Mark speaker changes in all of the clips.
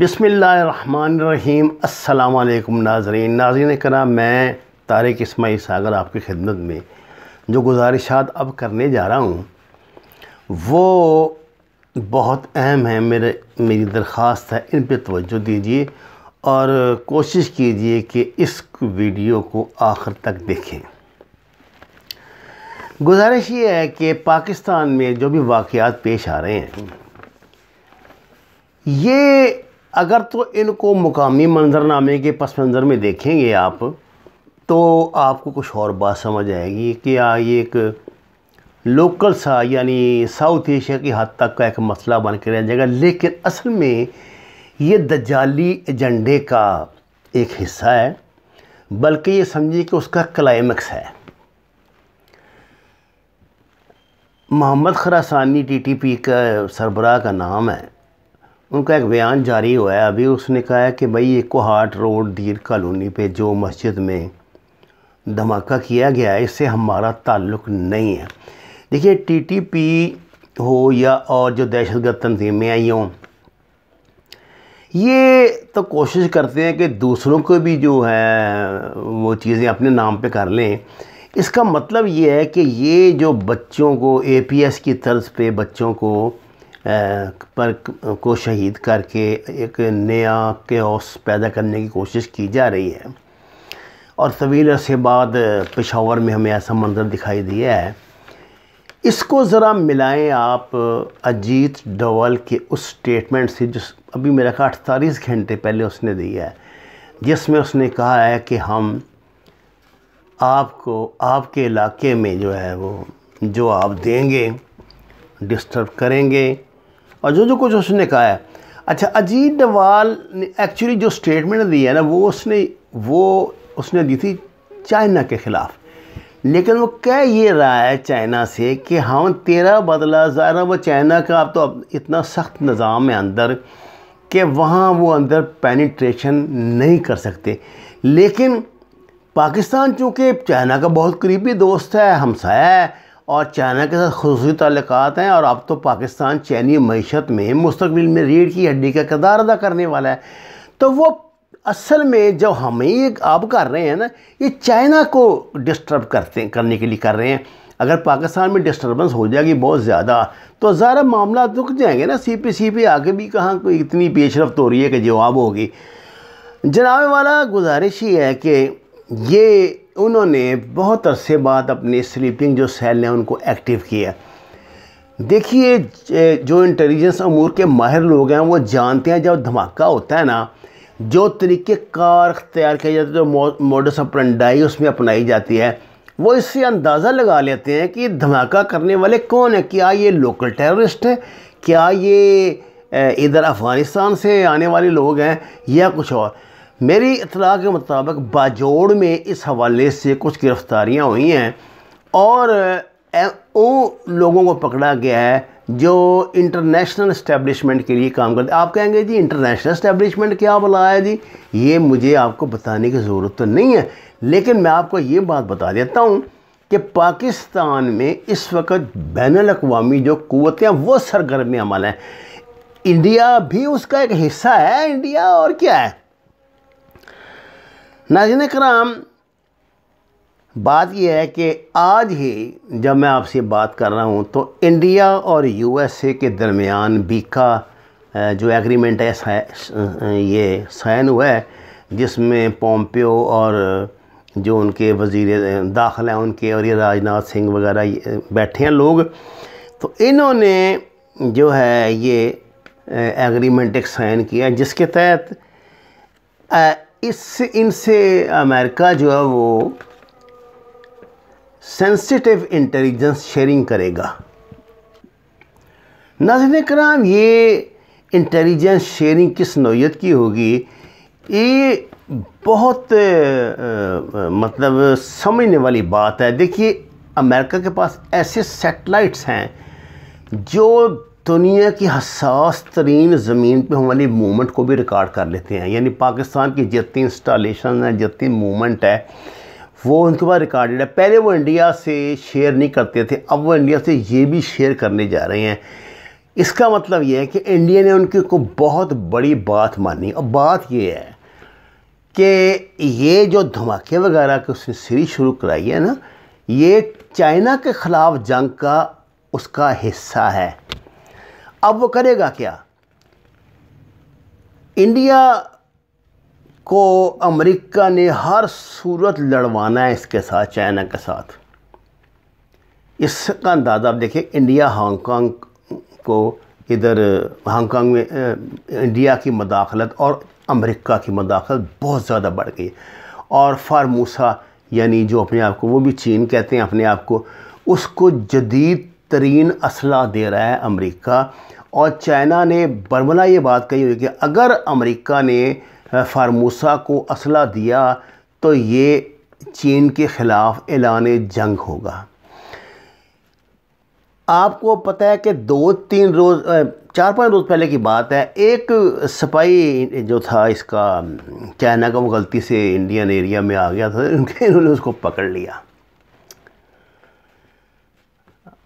Speaker 1: बिसमीम् अल्लाम नाजरीन नाजरन करा मैं तारक इसमाई सागर आपकी खिदमत में जो गुजारिशात अब करने जा रहा हूँ वो बहुत अहम है मेरे मेरी दरख्वास्त है इन पर तोज्जो दीजिए और कोशिश कीजिए कि इस वीडियो को आखिर तक देखें गुजारिश ये है कि पाकिस्तान में जो भी वाक़ पेश आ रहे हैं ये अगर तो इनको मुकामी मंजरनामे के पस मंज़र में देखेंगे आप तो आपको कुछ और बात समझ आएगी कि आ ये एक लोकल सा यानी साउथ एशिया की हद तक का एक मसला बन के रह जाएगा लेकिन असल में ये दजाली एजेंडे का एक हिस्सा है बल्कि ये समझिए कि उसका क्लाइमैक्स है मोहम्मद खरासानी टीटीपी का सरबराह का नाम है उनका एक बयान जारी हुआ है अभी उसने कहा है कि भाई एक कोहाट रोड दीर कॉलोनी पे जो मस्जिद में धमाका किया गया है इससे हमारा ताल्लुक़ नहीं है देखिए टीटीपी हो या और जो दहशतगर्द गर्द तनजीमें आई हों ये तो कोशिश करते हैं कि दूसरों को भी जो है वो चीज़ें अपने नाम पे कर लें इसका मतलब ये है कि ये जो बच्चों को एपीएस की तर्ज पे बच्चों को पर को शहीद करके एक नया क्योस पैदा करने की कोशिश की जा रही है और तवील अरसे बाद पेशावर में हमें ऐसा मंजर दिखाई दिया है इसको ज़रा मिलाएं आप अजीत डोवल के उस स्टेटमेंट से जो अभी मेरा कहा अड़तालीस घंटे पहले उसने दिया है जिसमें उसने कहा है कि हम आपको आपके इलाके में जो है वो जो आप देंगे डिस्टर्ब करेंगे और जो जो कुछ उसने कहा है अच्छा अजीत डवाल ने एक्चुअली जो स्टेटमेंट दी है ना वो उसने वो उसने दी थी चाइना के ख़िलाफ़ लेकिन वो कह ये रहा है चाइना से कि हम हाँ, तेरा बदला ज़ाहिर वो चाइना का अब तो अब इतना सख्त निज़ाम है अंदर कि वहाँ वो अंदर पेनिट्रेशन नहीं कर सकते लेकिन पाकिस्तान चूँकि चाइना का बहुत करीबी दोस्त है हमसाया है और चाइना के साथ खसूसी तल्लक हैं और अब तो पाकिस्तान चैनी मीशत में मुस्तबिल में रीढ़ की हड्डी का किरदार अदा करने वाला है तो वो असल में जो हमें ये आप कर रहे हैं ना ये चाइना को डिस्टर्ब करते करने के लिए कर रहे हैं अगर पाकिस्तान में डिस्टर्बेंस हो जाएगी बहुत ज़्यादा तो ज़रा मामला रुक जाएंगे ना सी पी सी पे आगे भी कहाँ कोई इतनी पेशरफ तो हो रही है कि जवाब होगी जनाब वाला गुजारिश ही है कि ये उन्होंने बहुत अरसे बाद अपने स्लीपिंग जो सेल हैं उनको एक्टिव किया देखिए जो इंटेलिजेंस अमूर के माहिर लोग हैं वो जानते हैं जब धमाका होता है ना जो तरीके कार अख्तियार किया जाते हैं जो मॉडस अपरंडाई उसमें अपनाई जाती है वो इससे अंदाज़ा लगा लेते हैं कि धमाका करने वाले कौन है क्या ये लोकल टेररिस्ट है क्या ये इधर अफ़गानिस्तान से आने वाले लोग हैं या कुछ और मेरी इतला के मुताबिक बाजोड़ में इस हवाले से कुछ गिरफ़्तारियाँ हुई हैं और उन लोगों को पकड़ा गया है जो इंटरनेशनल इस्टेब्लिशमेंट के लिए काम करते आप कहेंगे जी इंटरनेशनल इस्टेब्लिशमेंट क्या बोला है जी ये मुझे आपको बताने की ज़रूरत तो नहीं है लेकिन मैं आपको ये बात बता देता हूँ कि पाकिस्तान में इस वक्त बैन अवी जो क़वतें वो सरगर्मी अमल हैं इंडिया भी उसका एक हिस्सा है इंडिया और क्या है नाजिन कराम बात यह है कि आज ही जब मैं आपसे बात कर रहा हूँ तो इंडिया और यूएसए के दरमियान बीका जो एग्रीमेंट है ये साइन हुआ है जिसमें पोम्पियो और जो उनके वजीर दाखिल हैं उनके और ये राजनाथ सिंह वगैरह बैठे हैं लोग तो इन्होंने जो है ये एग्रीमेंट एक साइन किया जिसके तहत इससे इनसे अमेरिका जो है वो सेंसिटिव इंटेलिजेंस शेयरिंग करेगा नजर कराम ये इंटेलिजेंस शेयरिंग किस नोयत की होगी ये बहुत आ, आ, मतलब समझने वाली बात है देखिए अमेरिका के पास ऐसे सेटेलाइट्स हैं जो दुनिया तो की हसास तरीन ज़मीन पर हमारी वाली मूवमेंट को भी रिकॉर्ड कर लेते हैं यानी पाकिस्तान की जितनी इंस्टॉलेशन है जितनी मूवमेंट है वो उनके पास रिकॉर्डेड है पहले वो इंडिया से शेयर नहीं करते थे अब वो इंडिया से ये भी शेयर करने जा रहे हैं इसका मतलब ये है कि इंडिया ने उनके को बहुत बड़ी बात मानी और बात ये है कि ये जो धमाके वगैरह की उसने सीरीज शुरू कराई है ना ये चाइना के ख़िलाफ़ जंग का उसका हिस्सा है अब वो करेगा क्या इंडिया को अमेरिका ने हर सूरत लड़वाना है इसके साथ चाइना के साथ इसका अंदाज़ा आप देखें इंडिया हांगकांग को इधर हांगकांग में इंडिया की मदाखलत और अमेरिका की मदाखलत बहुत ज़्यादा बढ़ गई और फार्मूसा यानी जो अपने आप को वो भी चीन कहते हैं अपने आप को उसको जदीद तरीन असला दे रहा है अमेरिका और चाइना ने बरमला ये बात कही हुई कि अगर अमेरिका ने फार्मूसा को असला दिया तो ये चीन के ख़िलाफ़ एलान जंग होगा आपको पता है कि दो तीन रोज़ चार पाँच रोज़ पहले की बात है एक सिपाही जो था इसका चाइना का वो गलती से इंडियन एरिया में आ गया था उनके इन्होंने उसको पकड़ लिया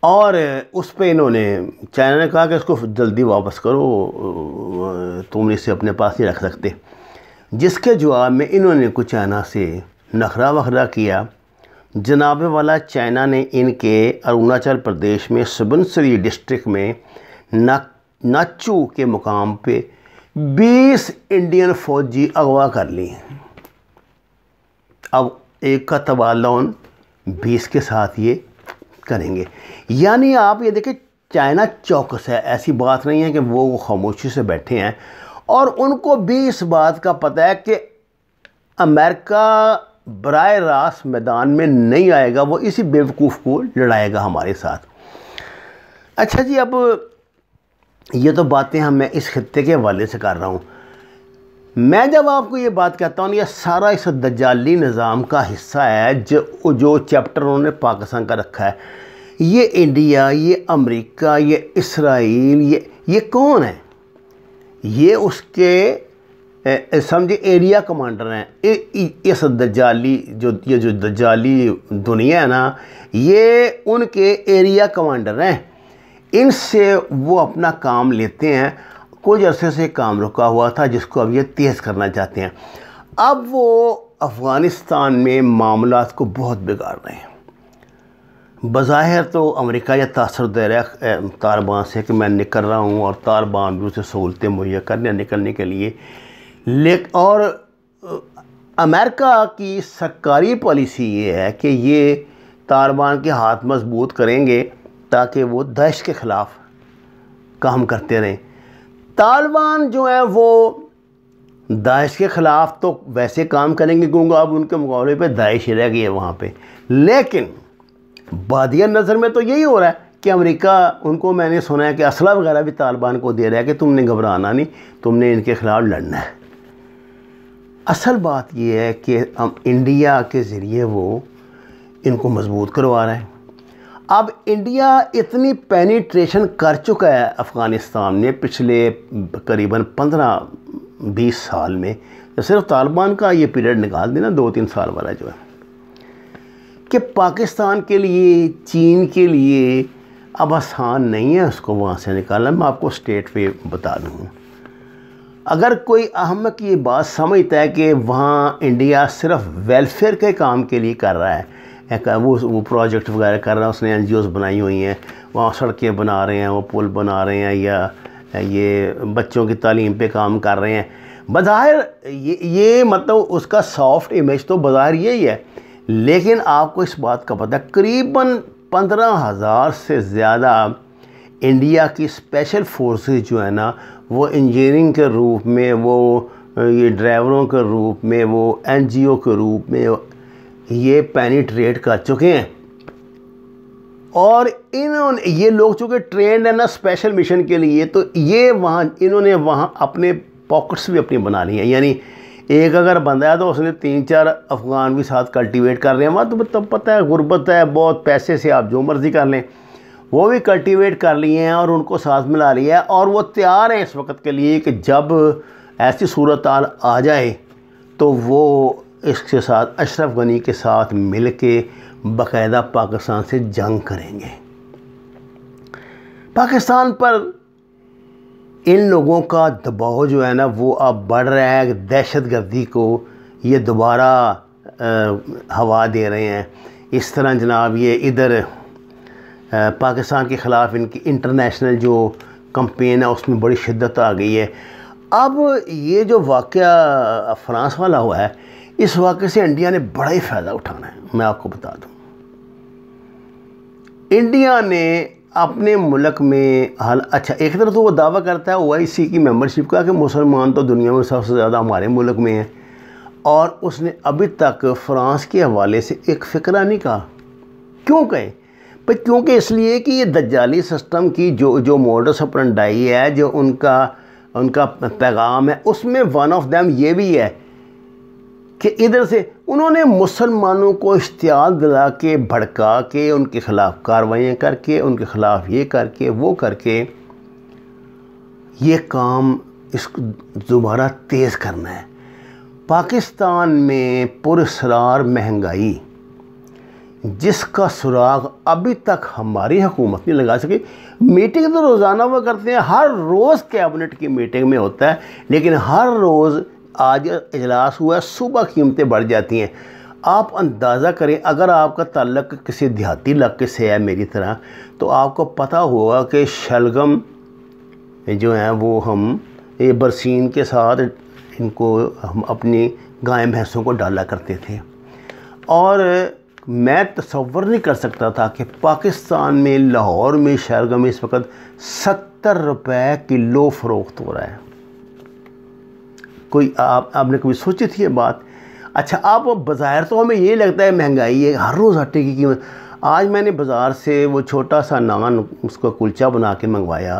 Speaker 1: और उस पर इन्होंने चाइना ने कहा कि इसको जल्दी वापस करो तुम इसे अपने पास नहीं रख सकते जिसके जवाब में इन्होंने कुछ चाइना से नखरा वखरा किया जनाब वाला चाइना ने इनके अरुणाचल प्रदेश में सुबनसरी डिस्ट्रिक्ट में नाचू के मुकाम पे 20 इंडियन फौजी अगवा कर लिए अब एक का तबादला बीस के साथ ये करेंगे यानी आप ये देखें चाइना चौकस है ऐसी बात नहीं है कि वो खामोशी से बैठे हैं और उनको भी इस बात का पता है कि अमेरिका बर रास्त मैदान में नहीं आएगा वो इसी बेवकूफ़ को लड़ाएगा हमारे साथ अच्छा जी अब ये तो बातें हम मैं इस खत्े के हवाले से कर रहा हूँ मैं जब आपको ये बात कहता हूँ ये सारा इस दजाली निज़ाम का हिस्सा है जो जो चैप्टर उन्होंने पाकिस्तान का रखा है ये इंडिया ये अमेरिका ये इसराइल ये ये कौन है ये उसके समझे एरिया कमांडर हैं इस दजाली जो ये जो दजाली दुनिया है ना ये उनके एरिया कमांडर हैं इनसे वो अपना काम लेते हैं कुछ अरसे से काम रुका हुआ था जिसको अब ये तेज़ करना चाहते हैं अब वो अफ़गानिस्तान में मामला को बहुत बिगाड़ रहे हैं बज़ाहिर तो अमेरिका या तासर दे रहा तालिबान से कि मैं निकल रहा हूँ और तालिबान भी उसे सहूलतें मुहैया करने निकलने के लिए ले और अमेरिका की सरकारी पॉलिसी ये है कि ये तालिबान के हाथ मजबूत करेंगे ताकि वो दहश के ख़िलाफ़ काम करते रहें तालिबान जो है वो दाइश के ख़िलाफ़ तो वैसे काम करेंगे क्योंकि अब उनके मुकाबले पे दाइश रह गई है वहाँ पे लेकिन बादिया नज़र में तो यही हो रहा है कि अमेरिका उनको मैंने सुना है कि असला वगैरह भी तालिबान को दे रहा है कि तुमने घबराना नहीं तुमने इनके ख़िलाफ़ लड़ना है असल बात यह है कि हम इंडिया के ज़रिए वो इनको मजबूत करवा रहे हैं अब इंडिया इतनी पेनिट्रेशन कर चुका है अफ़गानिस्तान में पिछले करीबन पंद्रह बीस साल में तो सिर्फ तालिबान का ये पीरियड निकाल देना दो तीन साल वाला जो है कि पाकिस्तान के लिए चीन के लिए अब आसान नहीं है उसको वहाँ से निकालना मैं आपको स्टेट पे बता दूँ अगर कोई अहमक ये बात समझता है कि वहाँ इंडिया सिर्फ वेलफेयर के काम के लिए कर रहा है वो वो प्रोजेक्ट वगैरह कर रहा है उसने एन बनाई हुई हैं वहाँ सड़कें बना रहे हैं वो पुल बना रहे हैं या ये बच्चों की तालीम पे काम कर रहे हैं बाहिर ये ये मतलब उसका सॉफ्ट इमेज तो बाहर यही है लेकिन आपको इस बात का पता करीबन पंद्रह हज़ार से ज़्यादा इंडिया की स्पेशल फोर्सेस जो है ना वो इंजीनियरिंग के रूप में वो ये ड्राइवरों के रूप में वो एनजीओ के रूप में ये पेनिट्रेट कर चुके हैं और इन्होंने ये लोग चूँकि ट्रेंड है ना स्पेशल मिशन के लिए तो ये वहाँ इन्होंने वहाँ अपने पॉकेट्स भी अपनी बना ली हैं यानी एक अगर बंदा है तो उसने तीन चार अफगान भी साथ कल्टीवेट कर रहे हैं वहाँ तो तब मतलब पता है गुर्बत है बहुत पैसे से आप जो मर्ज़ी कर लें वो भी कल्टीवेट कर लिए हैं और उनको साथ मिला लिया है और वो तैयार हैं इस वक्त के लिए कि जब ऐसी सूरत आ जाए तो वो इसके साथ अशरफ गनी के साथ मिल के बाकायदा पाकिस्तान से जंग करेंगे पाकिस्तान पर इन लोगों का दबाव जो है ना वो अब बढ़ रहा है दहशत गर्दी को ये दोबारा हवा दे रहे हैं इस तरह जनाब ये इधर पाकिस्तान के ख़िलाफ़ इनकी इंटरनेशनल जो कंपेन है उसमें बड़ी शिद्दत आ गई है अब ये जो वाक़ फ्रांस वाला हुआ है इस वाक़े से इंडिया ने बड़ा ही फ़ायदा उठाना है मैं आपको बता दूं इंडिया ने अपने मुल्क में हाल अच्छा एक तरफ तो वो दावा करता है ओ की मेंबरशिप का कि मुसलमान तो दुनिया में सबसे ज़्यादा हमारे मुल्क में है और उसने अभी तक फ़्रांस के हवाले से एक फ़िक्रा नहीं कहा क्यों कहे पर क्योंकि इसलिए कि ये दज्जाली सिस्टम की जो जो मॉडल सपरंडाई है जो उनका उनका पैगाम है उसमें वन ऑफ देम ये भी है कि इधर से उन्होंने मुसलमानों को इश्तियाल दिला के भड़का के उनके ख़िलाफ़ कार्रवाइयाँ करके उनके ख़िलाफ़ ये करके वो करके ये काम इसको दोबारा तेज़ करना है पाकिस्तान में पुरसरार महंगाई जिसका सुराग अभी तक हमारी हुकूमत नहीं लगा सकी मीटिंग तो रोज़ाना वह करते हैं हर रोज़ कैबिनेट की मीटिंग में होता है लेकिन हर रोज़ आज इजलास हुआ सुबह कीमतें बढ़ जाती हैं आप अंदाज़ा करें अगर आपका तल्लक किसी देहाती इलाके से है मेरी तरह तो आपको पता होगा कि शलगम जो है वो हम ये बरसीन के साथ इनको हम अपनी गाय भैंसों को डाला करते थे और मैं तस्वर नहीं कर सकता था कि पाकिस्तान में लाहौर में शलगम इस वक्त सत्तर रुपये किलो फ़रोख्त हो रहा है कोई आप आपने कभी सोची थी ये बात अच्छा आप बाज़ाहिर तो हमें ये लगता है महंगाई है हर रोज़ आटे की कीमत आज मैंने बाज़ार से वो छोटा सा नान उसका कुलचा बना के मंगवाया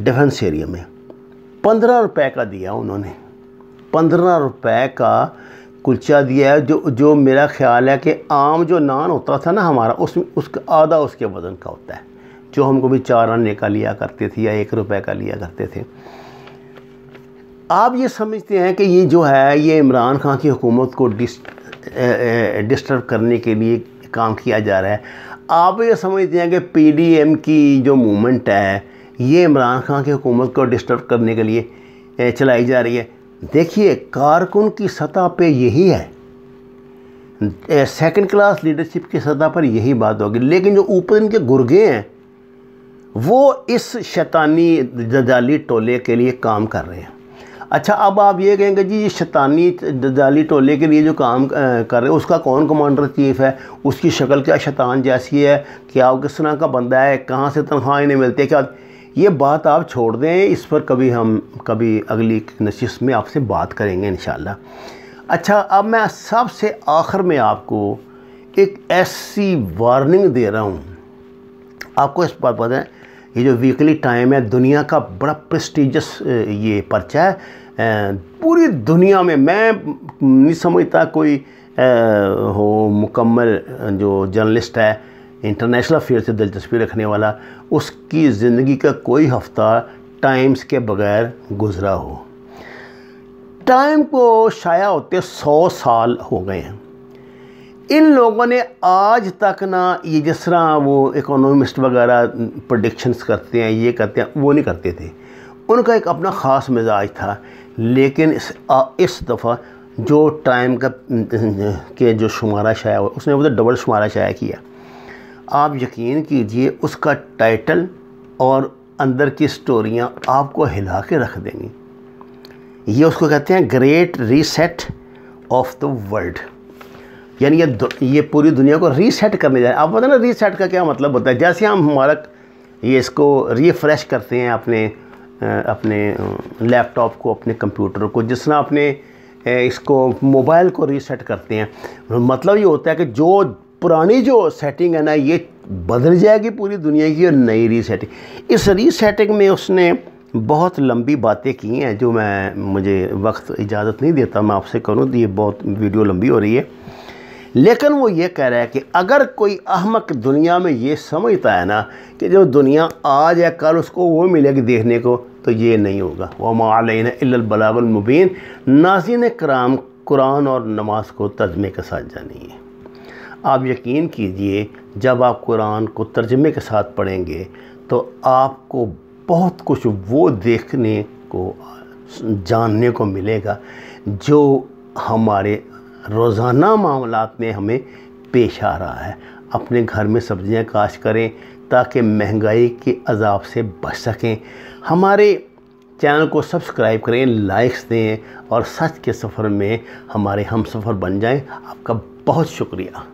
Speaker 1: डिफेंस एरिया में पंद्रह रुपए का दिया उन्होंने पंद्रह रुपए का कुलचा दिया है जो जो मेरा ख्याल है कि आम जो नान होता था ना हमारा उसमें उसका आधा उसके वज़न का होता है जो हमको भी चार आने का लिया करते थे या एक रुपए का लिया करते थे आप ये समझते हैं कि ये जो है ये इमरान खान की हुकूमत को डिस डिस्टर्ब करने के लिए काम किया जा रहा है आप ये समझते हैं कि पीडीएम की जो मूवमेंट है ये इमरान खान की हुकूमत को डिस्टर्ब करने के लिए चलाई जा रही है देखिए कारकुन की सतह पे यही है सेकंड क्लास लीडरशिप की सतह पर यही बात होगी लेकिन जो ऊपर इनके गुर्गे हैं वो इस शैतानी जजाली टोले के लिए काम कर रहे हैं अच्छा अब आप ये कहेंगे जी ये शैतानी दाली टोले के लिए जो काम कर रहे हैं उसका कौन कमांडर चीफ है उसकी शक्ल क्या शैतान जैसी है क्या वो किस तरह का बंदा है कहाँ से तनख्वाह इन्हें मिलती है क्या ये बात आप छोड़ दें इस पर कभी हम कभी अगली नशिस्त में आपसे बात करेंगे इन अच्छा अब मैं सबसे आखिर में आपको एक ऐसी वार्निंग दे रहा हूँ आपको इस बात पता है ये जो वीकली टाइम है दुनिया का बड़ा प्रस्टिजस ये पर्चा है पूरी दुनिया में मैं नहीं समझता कोई हो मुकम्मल जो जर्नलिस्ट है इंटरनेशनल अफेयर से दिलचस्पी रखने वाला उसकी ज़िंदगी का कोई हफ्ता टाइम्स के बगैर गुज़रा हो टाइम को शाया होते सौ साल हो गए हैं इन लोगों ने आज तक ना ये जिस तरह वो इकोनॉमिस्ट वगैरह प्रडिक्शंस करते हैं ये करते हैं वो नहीं करते थे उनका एक अपना ख़ास मिजाज था लेकिन इस, आ, इस दफ़ा जो टाइम का के जो शुमारा शाया हुआ उसने वो डबल शुमारा शाया किया आप यकीन कीजिए उसका टाइटल और अंदर की स्टोरियाँ आपको हिला के रख देंगी ये उसको कहते हैं great reset of the world यानी ये ये पूरी दुनिया को रीसेट करने जा रहे हैं आप पता ना रीसेट का क्या मतलब होता है जैसे हम हमारा ये इसको रिफ्रेश करते हैं अपने अपने लैपटॉप को अपने कंप्यूटर को जिस तरह अपने इसको मोबाइल को रीसेट करते हैं मतलब ये होता है कि जो पुरानी जो सेटिंग है ना ये बदल जाएगी पूरी दुनिया की और नई रीसेटिंग इस रीसेटिंग में उसने बहुत लंबी बातें की हैं जो मैं मुझे वक्त इजाज़त नहीं देता मैं आपसे करूँ तो ये बहुत वीडियो लंबी हो रही है लेकिन वो ये कह रहा है कि अगर कोई अहमक दुनिया में ये समझता है ना कि जो दुनिया आज या कल उसको वो मिलेगी देखने को तो ये नहीं होगा वह मालिन अल्बलाबलमुबीन नाजिन कराम कुरान और नमाज को तर्जमे के साथ जानिए आप यकीन कीजिए जब आप कुरान को तर्जमे के साथ पढ़ेंगे तो आपको बहुत कुछ वो देखने को जानने को मिलेगा जो हमारे रोज़ाना मामला में हमें पेश आ रहा है अपने घर में सब्जियां काश करें ताकि महंगाई के अजाब से बच सकें हमारे चैनल को सब्सक्राइब करें लाइक्स दें और सच के सफ़र में हमारे हम सफ़र बन जाएं आपका बहुत शुक्रिया